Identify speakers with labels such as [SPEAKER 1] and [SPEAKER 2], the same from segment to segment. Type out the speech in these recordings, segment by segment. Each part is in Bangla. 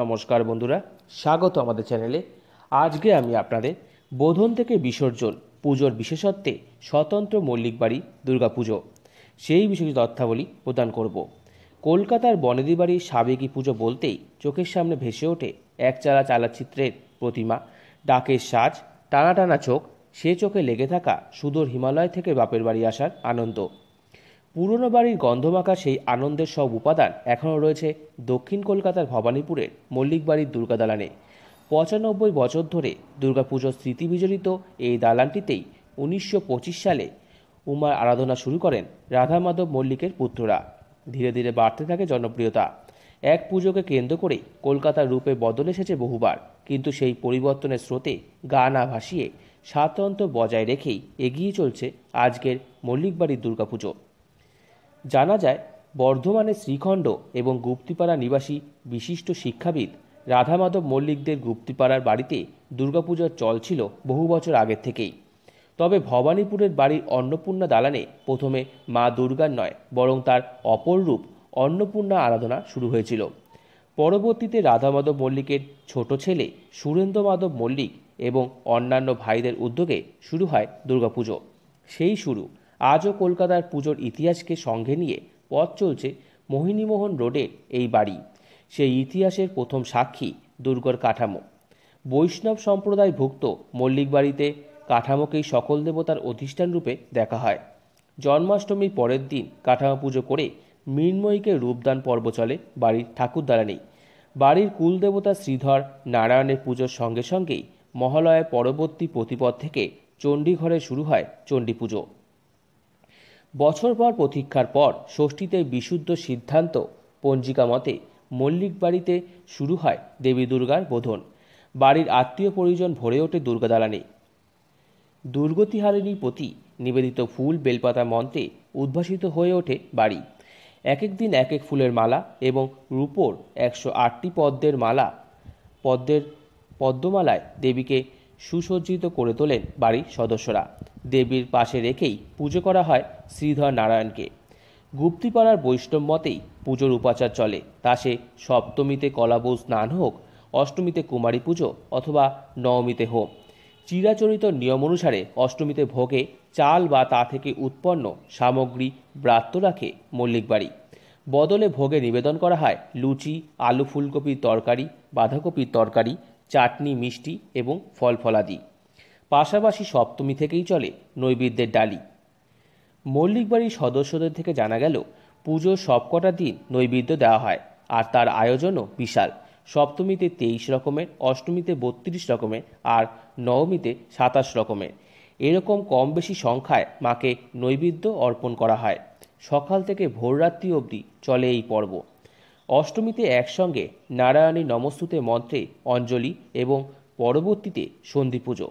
[SPEAKER 1] নমস্কার বন্ধুরা স্বাগত আমাদের চ্যানেলে আজকে আমি আপনাদের বোধন থেকে বিসর্জন পুজোর বিশেষত্বে স্বতন্ত্র মল্লিক বাড়ি দুর্গাপুজো সেই বিষয়ে তথ্যাবলী প্রদান করব কলকাতার বনেদি বাড়ির সাবেকি পুজো বলতেই চোখের সামনে ভেসে ওঠে একচালা চালাচিত্রের প্রতিমা ডাকের সাজ টানা টানা চোখ সে চোখে লেগে থাকা সুদূর হিমালয় থেকে বাপের বাড়ি আসার আনন্দ পুরনো বাড়ির গন্ধমাখা সেই আনন্দের সব উপাদান এখনও রয়েছে দক্ষিণ কলকাতার ভবানীপুরের মল্লিক বাড়ির দুর্গা দালানে পঁচানব্বই বছর ধরে দুর্গাপুজোর স্মৃতিবিজড়িত এই দালানটিতেই উনিশশো সালে উমার আরাধনা শুরু করেন রাধা মাধব মল্লিকের পুত্ররা ধীরে ধীরে বাড়তে থাকে জনপ্রিয়তা এক পুজোকে কেন্দ্র করে কলকাতার রূপে বদল এসেছে বহুবার কিন্তু সেই পরিবর্তনের স্রোতে গা না ভাসিয়ে স্বাতন্ত্র বজায় রেখেই এগিয়ে চলছে আজকের মল্লিকবাড়ির দুর্গাপুজো জানা যায় বর্ধমানের শ্রীখণ্ড এবং গুপ্তিপাড়া নিবাসী বিশিষ্ট শিক্ষাবিদ রাধামাধব মল্লিকদের গুপ্তিপাড়ার বাড়িতে দুর্গাপূজার চল ছিল বহু বছর আগের থেকেই তবে ভবানীপুরের বাড়ির অন্নপূর্ণা দালানে প্রথমে মা দুর্গার নয় বরং তার অপর রূপ অন্নপূর্ণা আরাধনা শুরু হয়েছিল পরবর্তীতে রাধামাধব মল্লিকের ছোট ছেলে সুরেন্দ্র মাধব মল্লিক এবং অন্যান্য ভাইদের উদ্যোগে শুরু হয় দুর্গাপুজো সেই শুরু আজও কলকাতার পুজোর ইতিহাসকে সঙ্গে নিয়ে পথ চলছে মোহিনীমোহন রোডের এই বাড়ি সেই ইতিহাসের প্রথম সাক্ষী দুর্গর কাঠামো বৈষ্ণব সম্প্রদায়ভুক্ত মল্লিক বাড়িতে কাঠামোকেই সকল দেবতার অধিষ্ঠান রূপে দেখা হয় জন্মাষ্টমীর পরের দিন কাঠামো পুজো করে মৃন্ময়ীকে রূপদান পর্ব চলে বাড়ির ঠাকুর নেই বাড়ির কুলদেবতা শ্রীধর নারায়ণের পুজোর সঙ্গে সঙ্গেই মহালয়ের পরবর্তী প্রতিপদ থেকে চণ্ডীঘরে শুরু হয় চণ্ডী পুজো বছর পর প্রতীক্ষার পর ষষ্ঠীতে বিশুদ্ধ সিদ্ধান্ত পঞ্জিকা মতে মল্লিক বাড়িতে শুরু হয় দেবী দুর্গার বোধন বাড়ির আত্মীয় পরিজন ভরে ওঠে দুর্গাদালানে দুর্গতিহারিণীর প্রতি নিবেদিত ফুল বেলপাতা মন্ত্রে উদ্ভাসিত হয়ে ওঠে বাড়ি এক এক দিন এক এক ফুলের মালা এবং রূপোর একশো আটটি পদ্মের মালা পদ্মের পদ্মমালায় দেবীকে সুসজ্জিত করে তোলেন বাড়ির সদস্যরা দেবীর পাশে রেখেই পুজো করা হয় শ্রীধর নারায়ণকে গুপ্তিপাড়ার বৈষ্ণব মতেই পুজোর উপাচার চলে তা সে সপ্তমীতে কলাবৌ স্নান হোক অষ্টমীতে কুমারী পুজো অথবা নবমীতে হোক চিরাচরিত নিয়ম অনুসারে অষ্টমীতে ভোগে চাল বা তা থেকে উৎপন্ন সামগ্রী ব্রাত্য রাখে মল্লিক বাড়ি বদলে ভোগে নিবেদন করা হয় লুচি আলু ফুলকপির তরকারি বাঁধাকপির তরকারি চাটনি মিষ্টি এবং ফল ফলাদি পাশাপাশি সপ্তমী থেকেই চলে নৈবেদ্যের ডালি মল্লিক বাড়ির সদস্যদের থেকে জানা গেল পুজোর সবকটা দিন নৈবেদ্য দেওয়া হয় আর তার আয়োজনও বিশাল সপ্তমীতে তেইশ রকমের অষ্টমীতে বত্রিশ রকমের আর নবমীতে সাতাশ রকমের এরকম কম বেশি সংখ্যায় মাকে নৈবেদ্য অর্পণ করা হয় সকাল থেকে ভোররাত্রি অবধি চলে এই পর্ব অষ্টমীতে একসঙ্গে নারায়ণী নমস্তুতে মন্ত্রে অঞ্জলি এবং পরবর্তীতে সন্ধি পুজো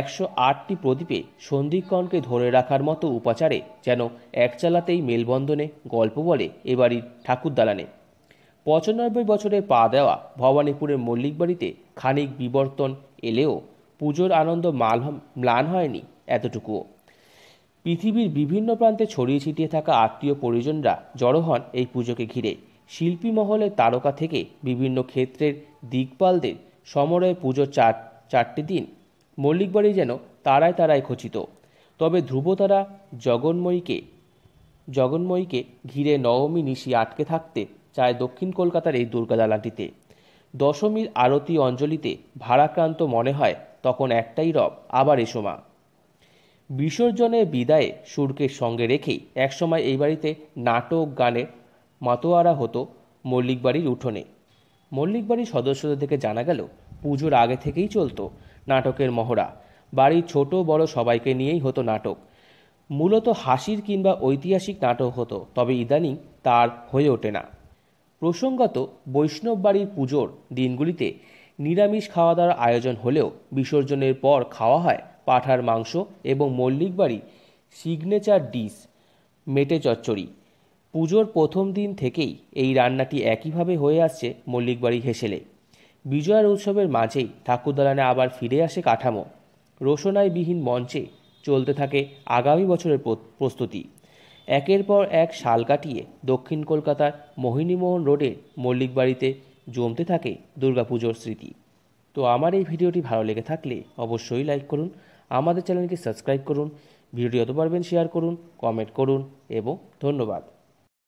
[SPEAKER 1] একশো আটটি প্রদীপে সন্ধিকণকে ধরে রাখার মতো উপাচারে যেন একচালাতেই মেলবন্ধনে গল্প বলে এবারই ঠাকুরদালানে পঁচানব্বই বছরে পা দেওয়া ভবানীপুরের মল্লিক বাড়িতে খানিক বিবর্তন এলেও পুজোর আনন্দ মাল ম্লান হয়নি এতটুকুও পৃথিবীর বিভিন্ন প্রান্তে ছড়িয়ে ছিটিয়ে থাকা আত্মীয় পরিজনরা জড়ো হন এই পুজোকে ঘিরে শিল্পী মহলে তারকা থেকে বিভিন্ন ক্ষেত্রের দিকপালদের সমরয় পুজোর চার চারটি দিন মল্লিকবাড়ি যেন তারায় তারায় খচিত তবে ধ্রুবতারা জগন্ময়ীকে জগন্ময়ীকে ঘিরে নবমী নিশি আটকে থাকতে চায় দক্ষিণ কলকাতার এই দুর্গা দশমীর আরতি অঞ্জলিতে ভারাক্রান্ত মনে হয় তখন একটাই রব আবার এসো মা বিসর্জনের বিদায়ে সুরকে সঙ্গে রেখেই একসময় এই বাড়িতে নাটক গানের মাতোয়ারা হতো মল্লিক বাড়ির উঠোনে মল্লিক বাড়ির সদস্যদের থেকে জানা গেল পুজোর আগে থেকেই চলতো নাটকের মহড়া বাড়ির ছোট বড় সবাইকে নিয়েই হতো নাটক মূলত হাসির কিংবা ঐতিহাসিক নাটক হতো তবে ইদানিং তার হয়ে ওঠে না প্রসঙ্গত বৈষ্ণব বাড়ির পুজোর দিনগুলিতে নিরামিষ খাওয়া দাওয়ার আয়োজন হলেও বিসর্জনের পর খাওয়া হয় পাঠার মাংস এবং মল্লিক বাড়ি সিগনেচার ডিশ মেটে চচ্চড়ি পুজোর প্রথম দিন থেকেই এই রান্নাটি একইভাবে হয়ে আসছে মল্লিকবাড়ি হেসেলে বিজয়ার উৎসবের মাঝেই ঠাকুরদালানে আবার ফিরে আসে কাঠামো রোশনাইবিহীন মঞ্চে চলতে থাকে আগামী বছরের প্রস্তুতি একের পর এক শাল কাটিয়ে দক্ষিণ কলকাতার মোহিনীমোহন রোডের মল্লিকবাড়িতে জমতে থাকে দুর্গাপুজোর স্মৃতি তো আমার এই ভিডিওটি ভালো লেগে থাকলে অবশ্যই লাইক করুন আমাদের চ্যানেলকে সাবস্ক্রাইব করুন ভিডিও যত পারবেন শেয়ার করুন কমেন্ট করুন এবং ধন্যবাদ